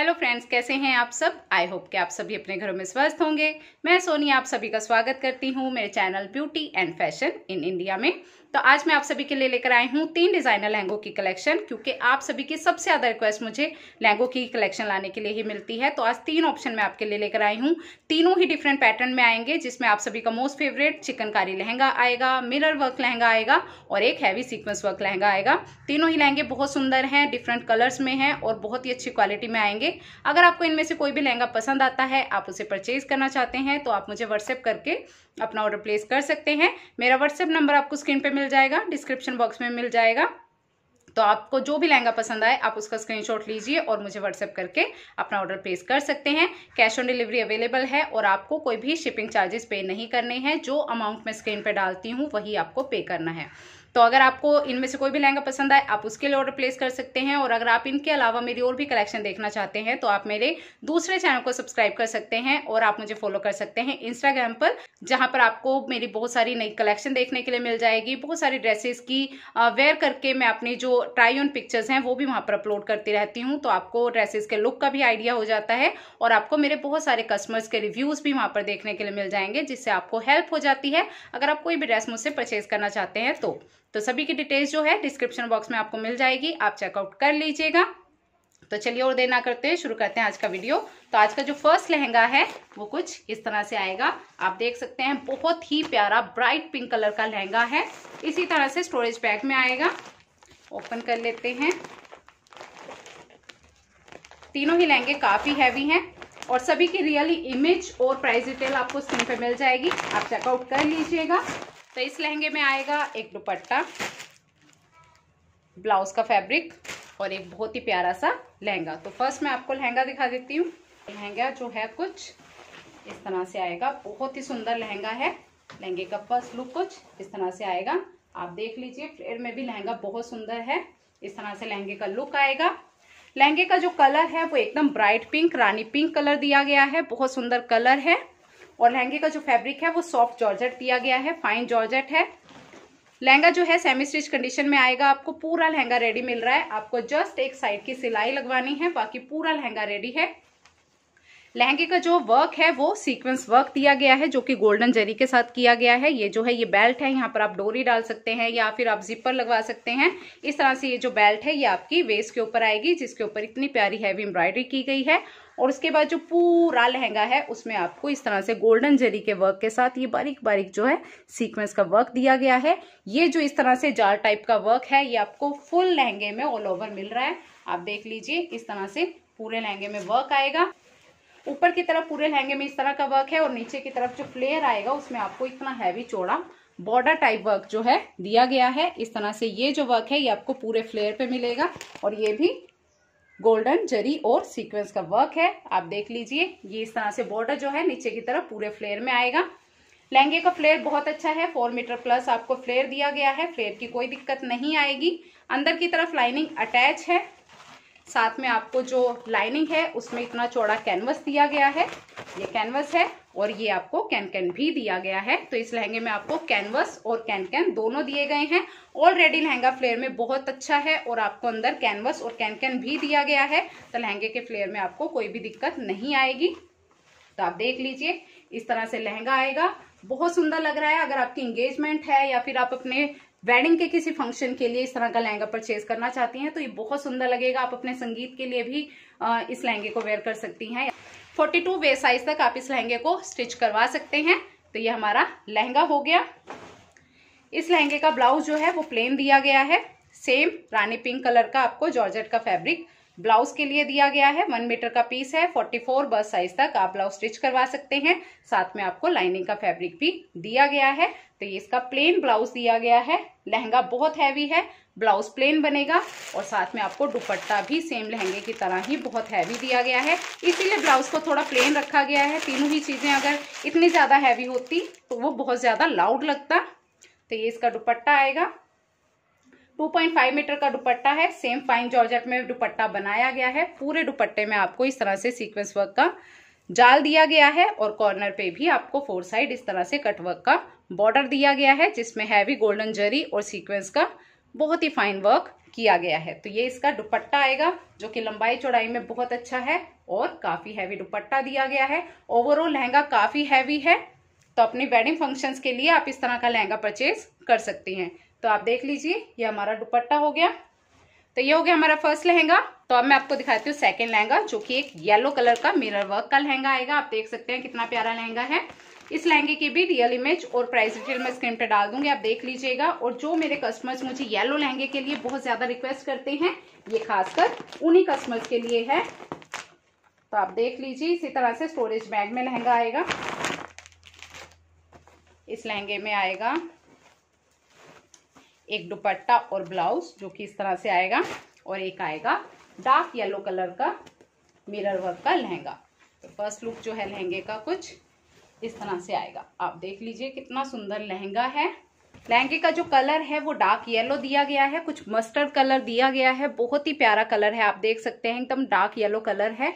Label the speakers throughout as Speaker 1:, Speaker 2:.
Speaker 1: hello friends कैसे हैं आप सब आई होप कि आप सभी अपने घरों में स्वस्थ होंगे मैं सोनी आप सभी का स्वागत करती हूं मेरे channel beauty and fashion in India में तो आज मैं आप सभी के लिए लेकर आई हूं तीन डिज़ाइनर लहंगों की कलेक्शन क्योंकि आप सभी की सबसे ज़्यादा रिक्वेस्ट मुझे लहंगों की कलेक्शन लाने के लिए ही मिलती है तो आज तीन ऑप्शन मैं आपके लिए लेकर आई हूँ तीनों ही डिफरेंट पैटर्न में आएंगे जिसमें आप सभी का मोस्ट फेवरेट चिकनकारी लहंगा आएगा मिरर वर्क लहंगा आएगा और एक हैवी सिक्वेंस वर्क लहंगा आएगा तीनों ही लहंगे बहुत सुंदर हैं डिफरेंट कलर्स में हैं और बहुत ही अच्छी क्वालिटी में आएंगे अगर आपको इनमें से कोई भी लहंगा पसंद आता है आप उसे परचेज करना चाहते हैं तो आप मुझे व्हाट्सएप करके अपना ऑर्डर प्लेस कर सकते हैं मेरा व्हाट्सएप नंबर आपको स्क्रीन पर मिल जाएगा डिस्क्रिप्शन बॉक्स में मिल जाएगा तो आपको जो भी लहंगा पसंद आए आप उसका स्क्रीनशॉट लीजिए और मुझे व्हाट्सएप करके अपना ऑर्डर प्लेस कर सकते हैं कैश ऑन डिलीवरी अवेलेबल है और आपको कोई भी शिपिंग चार्जेस पे नहीं करने हैं जो अमाउंट मैं स्क्रीन पे डालती हूँ वही आपको पे करना है तो अगर आपको इनमें से कोई भी लहंगा पसंद आए आप उसके लिए ऑर्डर प्लेस कर सकते हैं और अगर आप इनके अलावा मेरी और भी कलेक्शन देखना चाहते हैं तो आप मेरे दूसरे चैनल को सब्सक्राइब कर सकते हैं और आप मुझे फॉलो कर सकते हैं इंस्टाग्राम पर जहाँ पर आपको मेरी बहुत सारी नई कलेक्शन देखने के लिए मिल जाएगी बहुत सारी ड्रेसेस की वेयर करके मैं अपनी जो ट्राई ऑन पिक्चर्स हैं वो भी वहाँ पर अपलोड करती रहती हूँ तो आपको ड्रेसेस के लुक का भी आइडिया हो जाता है और आपको मेरे बहुत सारे कस्टमर्स के रिव्यूज़ भी वहाँ पर देखने के लिए मिल जाएंगे जिससे आपको हेल्प हो जाती है अगर आप कोई भी ड्रेस मुझसे परचेज करना चाहते हैं तो तो सभी की डिटेल्स जो है डिस्क्रिप्शन बॉक्स में आपको मिल जाएगी आप चेकआउट कर लीजिएगा तो चलिए और देना करते हैं शुरू करते हैं आज का वीडियो तो आज का जो फर्स्ट लहंगा है वो कुछ इस तरह से आएगा आप देख सकते हैं बहुत ही प्यारा ब्राइट पिंक कलर का लहंगा है इसी तरह से स्टोरेज बैग में आएगा ओपन कर लेते हैं तीनों ही लहंगे काफ़ी हैवी हैं और सभी की रियली इमेज और प्राइस डिटेल आपको स्क्रीन पे मिल जाएगी आप चेकआउट कर लीजिएगा तो इस लहंगे में आएगा एक दुपट्टा ब्लाउज का फैब्रिक और एक बहुत ही प्यारा सा लहंगा तो फर्स्ट मैं आपको लहंगा दिखा देती हूँ लहंगा जो है कुछ इस तरह से आएगा बहुत ही सुंदर लहंगा है लहंगे का फर्स्ट लुक कुछ इस तरह से आएगा आप देख लीजिए फ्लेयर में भी लहंगा बहुत सुंदर है इस तरह से लहंगे का लुक आएगा लहंगे का जो कलर है वो एकदम ब्राइट पिंक रानी पिंक कलर दिया गया है बहुत सुंदर कलर है और लहंगे का जो फैब्रिक है वो सॉफ्ट जॉर्जेट दिया गया है फाइन जॉर्जेट है लहंगा जो है सेमी स्टिच कंडीशन में आएगा आपको पूरा लहंगा रेडी मिल रहा है आपको जस्ट एक साइड की सिलाई लगवानी है बाकी पूरा लहंगा रेडी है लहंगे का जो वर्क है वो सीक्वेंस वर्क दिया गया है जो कि गोल्डन जरी के साथ किया गया है ये जो है ये बेल्ट है यहाँ पर आप डोरी डाल सकते हैं या फिर आप जिपर लगवा सकते हैं इस तरह से ये जो बेल्ट है ये आपकी वेस्ट के ऊपर आएगी जिसके ऊपर इतनी प्यारी हैवी एम्ब्रॉयडरी की गई है और उसके बाद जो पूरा लहंगा है उसमें आपको इस तरह से गोल्डन जरी के वर्क के साथ ये बारीक बारीक जो है सीक्वेंस का वर्क दिया गया है ये जो इस तरह से जार टाइप का वर्क है ये आपको फुल लहंगे में ऑल ओवर मिल रहा है आप देख लीजिए इस तरह से पूरे लहंगे में वर्क आएगा ऊपर की तरफ पूरे लहंगे में इस तरह का वर्क है और नीचे की तरफ जो फ्लेयर आएगा उसमें आपको इतना हैवी चौड़ा बॉर्डर टाइप वर्क जो है दिया गया है इस तरह से ये जो वर्क है ये आपको पूरे फ्लेयर पे मिलेगा और ये भी गोल्डन जरी और सीक्वेंस का वर्क है आप देख लीजिए ये इस तरह से बॉर्डर जो है नीचे की तरफ पूरे फ्लेयर में आएगा लहंगे का फ्लेयर बहुत अच्छा है फोर मीटर प्लस आपको फ्लेयर दिया गया है फ्लेयर की कोई दिक्कत नहीं आएगी अंदर की तरफ लाइनिंग अटैच है साथ में आपको जो लाइनिंग है उसमें इतना चौड़ा कैनवस दिया गया है ये कैनवस है और ये आपको कैन कैन भी दिया गया है तो इस लहंगे में आपको कैनवस और कैन कैन दोनों दिए गए हैं ऑलरेडी लहंगा फ्लेयर में बहुत अच्छा है और आपको अंदर कैनवस और कैन कैन भी दिया गया है तो लहंगे के फ्लेयर में आपको कोई भी दिक्कत नहीं आएगी तो आप देख लीजिए इस तरह से लहंगा आएगा बहुत सुंदर लग रहा है अगर आपकी इंगेजमेंट है या फिर आप अपने वेडिंग के किसी फंक्शन के लिए इस तरह का लहंगा परचेज करना चाहती हैं तो ये बहुत सुंदर लगेगा आप अपने संगीत के लिए भी इस लहंगे को वेयर कर सकती हैं 42 टू वे साइज तक आप इस लहंगे को स्टिच करवा सकते हैं तो ये हमारा लहंगा हो गया इस लहंगे का ब्लाउज जो है वो प्लेन दिया गया है सेम रानी पिंक कलर का आपको जॉर्जेट का फैब्रिक ब्लाउज के लिए दिया गया है वन मीटर का पीस है फोर्टी फोर बस साइज तक आप ब्लाउज स्टिच करवा सकते हैं साथ में आपको लाइनिंग का फैब्रिक भी दिया गया है तो ये इसका प्लेन ब्लाउज दिया गया है लहंगा बहुत हैवी है ब्लाउज प्लेन बनेगा और साथ में आपको दुपट्टा भी सेम लहंगे की तरह ही बहुत हैवी दिया गया है इसीलिए ब्लाउज को थोड़ा प्लेन रखा गया है तीनों ही चीज़ें अगर इतनी ज़्यादा हैवी होती तो वो बहुत ज़्यादा लाउड लगता तो ये इसका दुपट्टा आएगा 2.5 मीटर का दुपट्टा है सेम फाइन जॉर्जेट में दुपट्टा बनाया गया है पूरे दुपट्टे में आपको इस तरह से सीक्वेंस वर्क का जाल दिया गया है और कॉर्नर पे भी आपको फोर साइड इस तरह से कटवर्क का बॉर्डर दिया गया है जिसमें हैवी गोल्डन जरी और सीक्वेंस का बहुत ही फाइन वर्क किया गया है तो ये इसका दुपट्टा आएगा जो कि लंबाई चौड़ाई में बहुत अच्छा है और काफ़ी हैवी दुपट्टा दिया गया है ओवरऑल लहंगा काफ़ी हैवी है तो अपने वेडिंग फंक्शंस के लिए आप इस तरह का लहंगा परचेज कर सकती हैं तो आप देख लीजिए ये हमारा दुपट्टा हो गया तो ये हो गया हमारा फर्स्ट लहंगा तो अब मैं आपको दिखाती हूँ सेकंड लहंगा जो कि एक येलो कलर का मिरर वर्क का लहंगा आएगा आप देख सकते हैं कितना प्यारा लहंगा है इस लहंगे की भी रियल इमेज और प्राइस डिटेल मैं स्क्रीन पर डाल दूंगी आप देख लीजिएगा और जो मेरे कस्टमर्स मुझे येलो लहंगे के लिए बहुत ज़्यादा रिक्वेस्ट करते हैं ये खासकर उन्हीं कस्टमर्स के लिए है तो आप देख लीजिए इसी तरह से स्टोरेज बैग में लहंगा आएगा इस लहंगे में आएगा एक दुपट्टा और ब्लाउज जो कि इस तरह से आएगा और एक आएगा डार्क येलो कलर का मिरर वर्क का लहंगा तो फर्स्ट लुक जो है लहंगे का कुछ इस तरह से आएगा आप देख लीजिए कितना सुंदर लहंगा है लहंगे का जो कलर है वो डार्क येलो दिया गया है कुछ मस्टर्ड कलर दिया गया है बहुत ही प्यारा कलर है आप देख सकते हैं एकदम डार्क येलो कलर है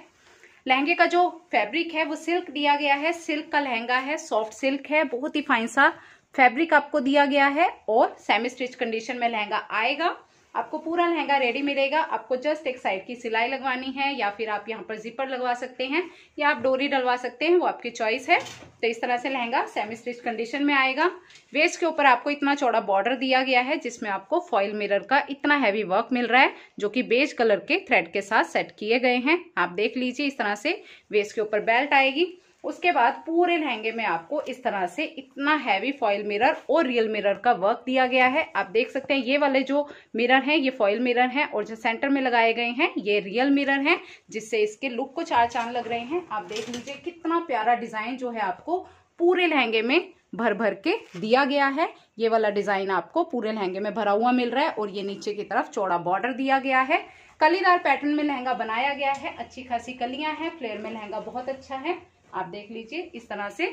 Speaker 1: लहंगे का जो फैब्रिक है वो सिल्क दिया गया है सिल्क का लहंगा है सॉफ्ट सिल्क है बहुत ही फाइन सा फैब्रिक आपको दिया गया है और सेमी स्टिच कंडीशन में लहंगा आएगा आपको पूरा लहंगा रेडी मिलेगा आपको जस्ट एक साइड की सिलाई लगवानी है या फिर आप यहाँ पर जिपर लगवा सकते हैं या आप डोरी डलवा सकते हैं वो आपकी चॉइस है तो इस तरह से लहंगा सेमी स्टिच कंडीशन में आएगा वेस्ट के ऊपर आपको इतना चौड़ा बॉर्डर दिया गया है जिसमें आपको फॉइल मिरर का इतना हैवी वर्क मिल रहा है जो कि बेज कलर के थ्रेड के साथ सेट किए गए हैं आप देख लीजिए इस तरह से वेस्ट के ऊपर बेल्ट आएगी उसके बाद पूरे लहंगे में आपको इस तरह से इतना हैवी फॉयल मिरर और रियल मिरर का वर्क दिया गया है आप देख सकते हैं ये वाले जो मिरर हैं ये फॉयल मिरर हैं और जो सेंटर में लगाए गए हैं ये रियल मिरर हैं जिससे इसके लुक को चार चांद लग रहे हैं आप देख लीजिए कितना प्यारा डिजाइन जो है आपको पूरे लहंगे में भर भर के दिया गया है ये वाला डिजाइन आपको पूरे लहंगे में भरा हुआ मिल रहा है और ये नीचे की तरफ चौड़ा बॉर्डर दिया गया है कलीदार पैटर्न में लहंगा बनाया गया है अच्छी खासी कलियां हैं फ्लेयर में लहंगा बहुत अच्छा है आप देख लीजिए इस तरह से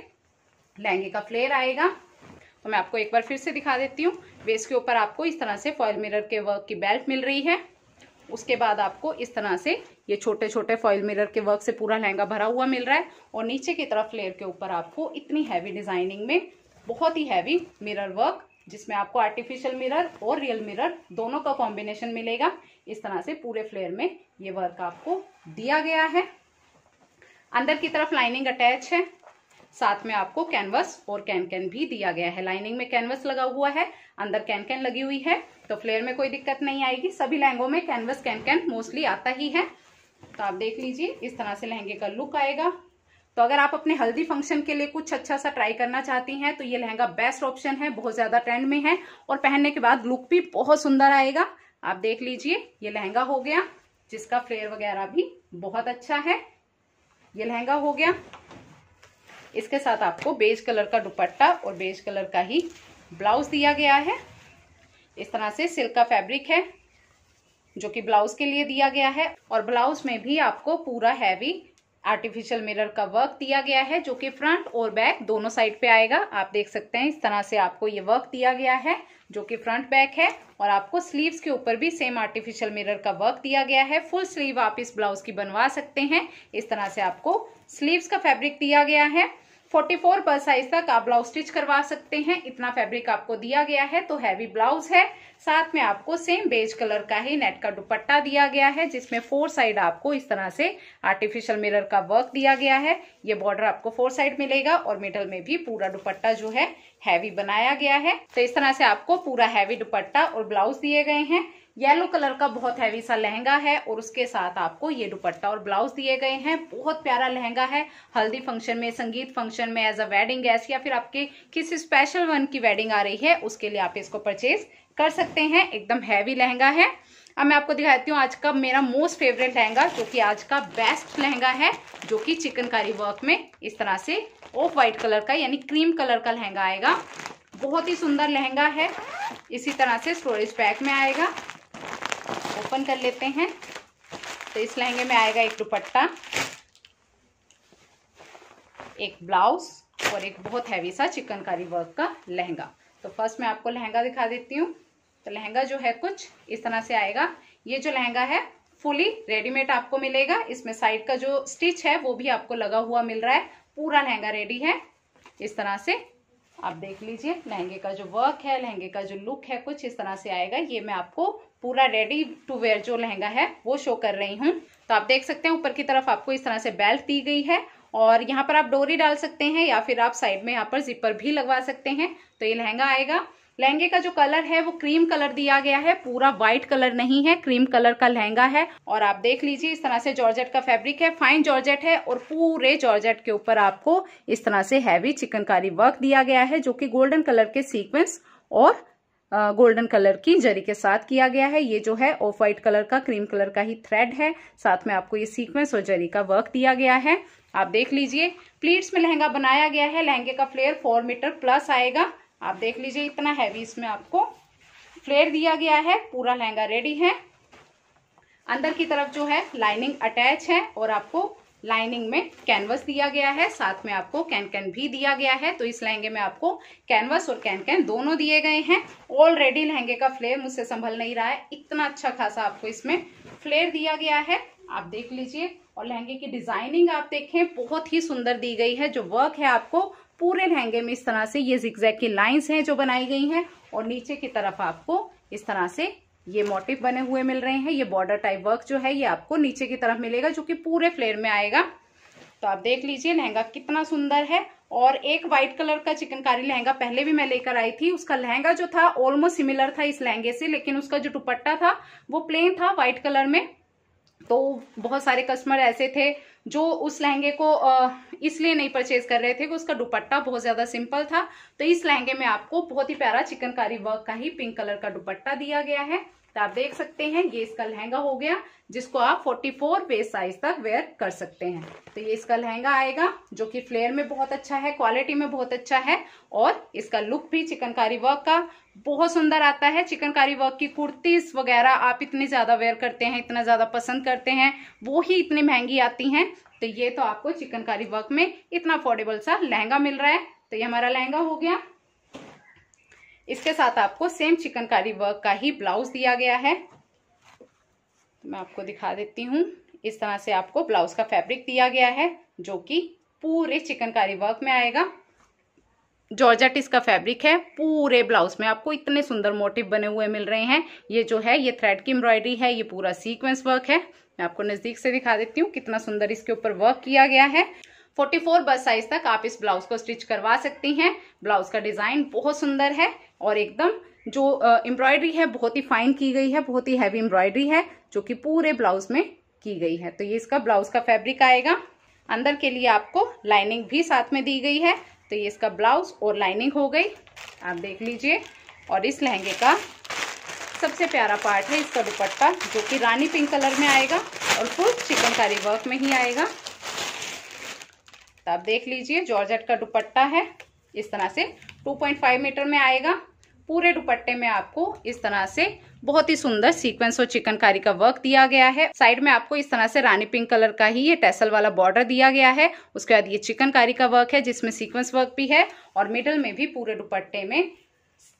Speaker 1: लहंगे का फ्लेयर आएगा तो मैं आपको एक बार फिर से दिखा देती हूँ बेस के ऊपर आपको इस तरह से फॉयल मिरर के वर्क की बेल्ट मिल रही है उसके बाद आपको इस तरह से ये छोटे छोटे फॉयल मिरर के वर्क से पूरा लहंगा भरा हुआ मिल रहा है और नीचे की तरफ फ्लेयर के ऊपर आपको इतनी हैवी डिजाइनिंग में बहुत ही हैवी मिरर वर्क जिसमें आपको आर्टिफिशियल मिरर और रियल मिरर दोनों का कॉम्बिनेशन मिलेगा इस तरह से पूरे फ्लेयर में ये वर्क आपको दिया गया है अंदर की तरफ लाइनिंग अटैच है साथ में आपको कैनवस और कैन कैन भी दिया गया है लाइनिंग में कैनवस लगा हुआ है अंदर कैन कैन लगी हुई है तो फ्लेयर में कोई दिक्कत नहीं आएगी सभी लहंगों में कैनवस कैन कैन मोस्टली आता ही है तो आप देख लीजिए इस तरह से लहंगे का लुक आएगा तो अगर आप अपने हल्दी फंक्शन के लिए कुछ अच्छा सा ट्राई करना चाहती हैं तो ये लहंगा बेस्ट ऑप्शन है बहुत ज्यादा ट्रेंड में है और पहनने के बाद लुक भी बहुत सुंदर आएगा आप देख लीजिए ये लहंगा हो गया जिसका फ्लेयर वगैरह भी बहुत अच्छा है ये लहंगा हो गया इसके साथ आपको बेज कलर का दुपट्टा और बेज कलर का ही ब्लाउज दिया गया है इस तरह से सिल्क का फैब्रिक है जो कि ब्लाउज के लिए दिया गया है और ब्लाउज में भी आपको पूरा हैवी आर्टिफिशियल मिरर का वर्क दिया गया है जो कि फ्रंट और बैक दोनों साइड पे आएगा आप देख सकते हैं इस तरह से आपको ये वर्क दिया गया है जो कि फ्रंट बैक है और आपको स्लीव्स के ऊपर भी सेम आर्टिफिशियल मिरर का वर्क दिया गया है फुल स्लीव आप इस ब्लाउज की बनवा सकते हैं इस तरह से आपको स्लीव्स का फैब्रिक दिया गया है 44 पर साइज तक आप ब्लाउज स्टिच करवा सकते हैं इतना फैब्रिक आपको दिया गया है तो हैवी ब्लाउज है साथ में आपको सेम बेज कलर का ही नेट का दुपट्टा दिया गया है जिसमें फोर साइड आपको इस तरह से आर्टिफिशियल मिरर का वर्क दिया गया है ये बॉर्डर आपको फोर साइड मिलेगा और मिडल में भी पूरा दुपट्टा जो है हैवी बनाया गया है तो इस तरह से आपको पूरा हैवी दुपट्टा और ब्लाउज दिए गए हैं येलो कलर का बहुत हैवी सा लहंगा है और उसके साथ आपको ये दुपट्टा और ब्लाउज दिए गए हैं बहुत प्यारा लहंगा है हल्दी फंक्शन में संगीत फंक्शन में एज अ वेडिंग गेस्ट या फिर आपके किसी स्पेशल वन की वेडिंग आ रही है उसके लिए आप इसको परचेज कर सकते हैं एकदम हैवी लहंगा है अब मैं आपको दिखाती हूँ आज का मेरा मोस्ट फेवरेट लहंगा जो कि आज का बेस्ट लहंगा है जो कि चिकनकारी वर्क में इस तरह से ऑफ वाइट कलर का यानी क्रीम कलर का लहंगा आएगा बहुत ही सुंदर लहंगा है इसी तरह से स्टोरेज पैक में आएगा ओपन कर लेते हैं तो इस लहंगे में आएगा एक दुपट्टा एक ब्लाउज और एक बहुत हैवी सा चिकनकारी वर्क का लहंगा तो फर्स्ट मैं आपको लहंगा दिखा देती हूँ तो लहंगा जो है कुछ इस तरह से आएगा ये जो लहंगा है फुली रेडीमेड आपको मिलेगा इसमें साइड का जो स्टिच है वो भी आपको लगा हुआ मिल रहा है पूरा लहंगा रेडी है इस तरह से आप देख लीजिए लहंगे का जो वर्क है लहंगे का जो लुक है कुछ इस तरह से आएगा ये मैं आपको पूरा रेडी टू वेयर जो लहंगा है वो शो कर रही हूँ तो आप देख सकते हैं ऊपर की तरफ आपको इस तरह से बेल्ट दी गई है और यहाँ पर आप डोरी डाल सकते हैं या फिर आप साइड में यहाँ पर जिपर भी लगवा सकते हैं तो ये लहंगा आएगा लहंगे का जो कलर है वो क्रीम कलर दिया गया है पूरा व्हाइट कलर नहीं है क्रीम कलर का लहंगा है और आप देख लीजिए इस तरह से जॉर्जेट का फैब्रिक है फाइन जॉर्जेट है और पूरे जॉर्जेट के ऊपर आपको इस तरह से हैवी चिकनकारी वर्क दिया गया है जो कि गोल्डन कलर के सीक्वेंस और गोल्डन कलर की जरी के साथ किया गया है ये जो है ऑफ व्हाइट कलर का क्रीम कलर का ही थ्रेड है साथ में आपको ये सीक्वेंस और जरी का वर्क दिया गया है आप देख लीजिए प्लीट्स में लहंगा बनाया गया है लहंगे का फ्लेयर फोर मीटर प्लस आएगा आप देख लीजिए इतना हैवी इसमें आपको फ्लेयर दिया गया है पूरा लहंगा रेडी है अंदर की तरफ जो है लाइनिंग अटैच है और आपको लाइनिंग में कैनवस दिया गया है साथ में आपको कैन कैन भी दिया गया है तो इस लहंगे में आपको कैनवस और कैन कैन दोनों दिए गए हैं ऑलरेडी लहंगे का फ्लेयर मुझसे संभल नहीं रहा है इतना अच्छा खासा आपको इसमें फ्लेयर दिया गया है आप देख लीजिए और लहंगे की डिजाइनिंग आप देखें बहुत ही सुंदर दी गई है जो वर्क है आपको पूरे लहंगे में इस तरह से ये जिक्जैक की लाइंस हैं जो बनाई गई हैं और नीचे की तरफ आपको इस तरह से ये मोटिव बने हुए मिल रहे हैं ये बॉर्डर टाइप वर्क जो है ये आपको नीचे की तरफ मिलेगा जो कि पूरे फ्लेयर में आएगा तो आप देख लीजिए लहंगा कितना सुंदर है और एक व्हाइट कलर का चिकनकारी लहंगा पहले भी मैं लेकर आई थी उसका लहंगा जो था ऑलमोस्ट सिमिलर था इस लहंगे से लेकिन उसका जो दुपट्टा था वो प्लेन था व्हाइट कलर में तो बहुत सारे कस्टमर ऐसे थे जो उस लहंगे को इसलिए नहीं परचेज कर रहे थे कि उसका दुपट्टा बहुत ज़्यादा सिंपल था तो इस लहंगे में आपको बहुत ही प्यारा चिकनकारी वर्क का ही पिंक कलर का दुपट्टा दिया गया है तो आप देख सकते हैं ये इसका लहंगा हो गया जिसको आप 44 बेस साइज तक वेयर कर सकते हैं तो ये इसका लहंगा आएगा जो कि फ्लेयर में बहुत अच्छा है क्वालिटी में बहुत अच्छा है और इसका लुक भी चिकनकारी वर्क का बहुत सुंदर आता है चिकनकारी वर्क की कुर्ती वगैरह आप इतनी ज़्यादा वेयर करते हैं इतना ज़्यादा पसंद करते हैं वो ही इतनी महंगी आती हैं तो ये तो आपको चिकनकारी वर्क में इतना अफोर्डेबल सा लहंगा मिल रहा है तो ये हमारा लहंगा हो गया इसके साथ आपको सेम चिकनकारी वर्क का ही ब्लाउज दिया गया है मैं आपको दिखा देती हूँ इस तरह से आपको ब्लाउज का फैब्रिक दिया गया है जो कि पूरे चिकनकारी वर्क में आएगा जॉर्जेट इसका फैब्रिक है पूरे ब्लाउज में आपको इतने सुंदर मोटिव बने हुए मिल रहे हैं ये जो है ये थ्रेड की एम्ब्रॉयडरी है ये पूरा सीक्वेंस वर्क है मैं आपको नज़दीक से दिखा देती हूँ कितना सुंदर इसके ऊपर वर्क किया गया है 44 बस साइज तक आप इस ब्लाउज को स्टिच करवा सकती हैं ब्लाउज का डिजाइन बहुत सुंदर है और एकदम जो एम्ब्रॉयडरी है बहुत ही फाइन की गई है बहुत ही हैवी एम्ब्रॉयडरी है जो कि पूरे ब्लाउज में की गई है तो ये इसका ब्लाउज का फैब्रिक आएगा अंदर के लिए आपको लाइनिंग भी साथ में दी गई है तो ये इसका ब्लाउज और लाइनिंग हो गई आप देख लीजिए और इस लहंगे का सबसे प्यारा पार्ट है इसका दुपट्टा जो कि रानी पिंक कलर में आएगा और फुल चिकनकारी वर्क में ही आएगा तो आप देख लीजिए जॉर्जेट का दुपट्टा है इस तरह से 2.5 मीटर में आएगा पूरे दुपट्टे में आपको इस तरह से बहुत ही सुंदर सीक्वेंस और चिकनकारी का वर्क दिया गया है साइड में आपको इस तरह से रानी पिंक कलर का ही ये टेसल वाला बॉर्डर दिया गया है उसके बाद ये चिकनकारी का वर्क है जिसमें सीक्वेंस वर्क भी है और मिडल में भी पूरे दुपट्टे में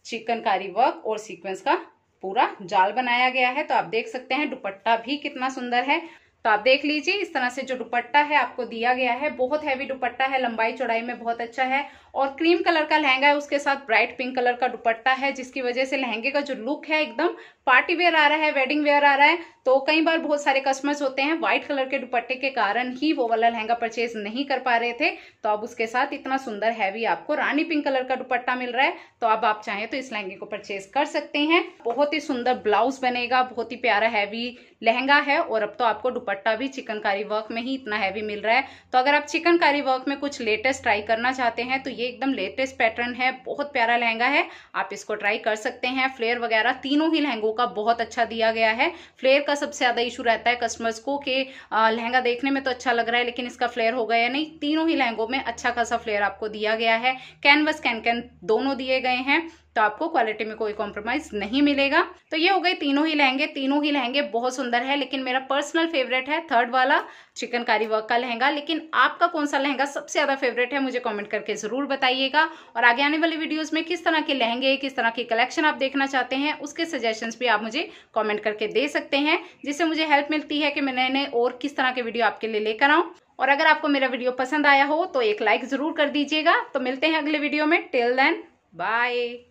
Speaker 1: चिकनकारी वर्क और सीक्वेंस का पूरा जाल बनाया गया है तो आप देख सकते हैं दुपट्टा भी कितना सुंदर है तो आप देख लीजिए इस तरह से जो दुपट्टा है आपको दिया गया है बहुत हैवी दुपट्टा है लंबाई चौड़ाई में बहुत अच्छा है और क्रीम कलर का लहंगा है उसके साथ ब्राइट पिंक कलर का दुपट्टा है जिसकी वजह से लहंगे का जो लुक है एकदम पार्टी वेयर आ रहा है वेडिंग वेयर आ रहा है तो कई बार बहुत सारे कस्टमर्स होते हैं व्हाइट कलर के दुपट्टे के कारण ही वो वाला लहंगा परचेज नहीं कर पा रहे थे तो अब उसके साथ इतना सुंदर हैवी आपको रानी पिंक कलर का दुपट्टा मिल रहा है तो अब आप चाहें तो इस लहंगे को परचेज कर सकते हैं बहुत ही सुंदर ब्लाउज बनेगा बहुत ही प्यारा हैवी लहंगा है और अब तो आपको दुपट्टा भी चिकनकारी वर्क में ही इतना हैवी मिल रहा है तो अगर आप चिकनकारी वर्क में कुछ लेटेस्ट ट्राई करना चाहते हैं तो ये एकदम लेटेस्ट पैटर्न है बहुत प्यारा लहंगा है आप इसको ट्राई कर सकते हैं फ्लेयर वगैरह तीनों ही लहंगों का बहुत अच्छा दिया गया है फ्लेयर का सबसे ज़्यादा इशू रहता है कस्टमर्स को कि लहंगा देखने में तो अच्छा लग रहा है लेकिन इसका फ्लेयर होगा या नहीं तीनों ही लहंगों में अच्छा खासा फ्लेयर आपको दिया गया है कैनवस कैन कैन दोनों दिए गए हैं तो आपको क्वालिटी में कोई कॉम्प्रोमाइज नहीं मिलेगा तो ये हो गई तीनों ही लहंगे तीनों ही लहंगे बहुत सुंदर है लेकिन मेरा पर्सनल फेवरेट है थर्ड वाला चिकनकारी वर्क का लहंगा लेकिन आपका कौन सा लहंगा सबसे ज़्यादा फेवरेट है मुझे कॉमेंट करके ज़रूर बताइएगा और आगे आने वाली वीडियोज़ में किस तरह के लहंगे किस तरह की कलेक्शन आप देखना चाहते हैं उसके सजेशन भी आप मुझे कॉमेंट करके दे सकते हैं जिससे मुझे हेल्प मिलती है कि मैं नए नए और किस तरह के वीडियो आपके लिए लेकर आऊँ और अगर आपको मेरा वीडियो पसंद आया हो तो एक लाइक ज़रूर कर दीजिएगा तो मिलते हैं अगले वीडियो में टिल देन बाय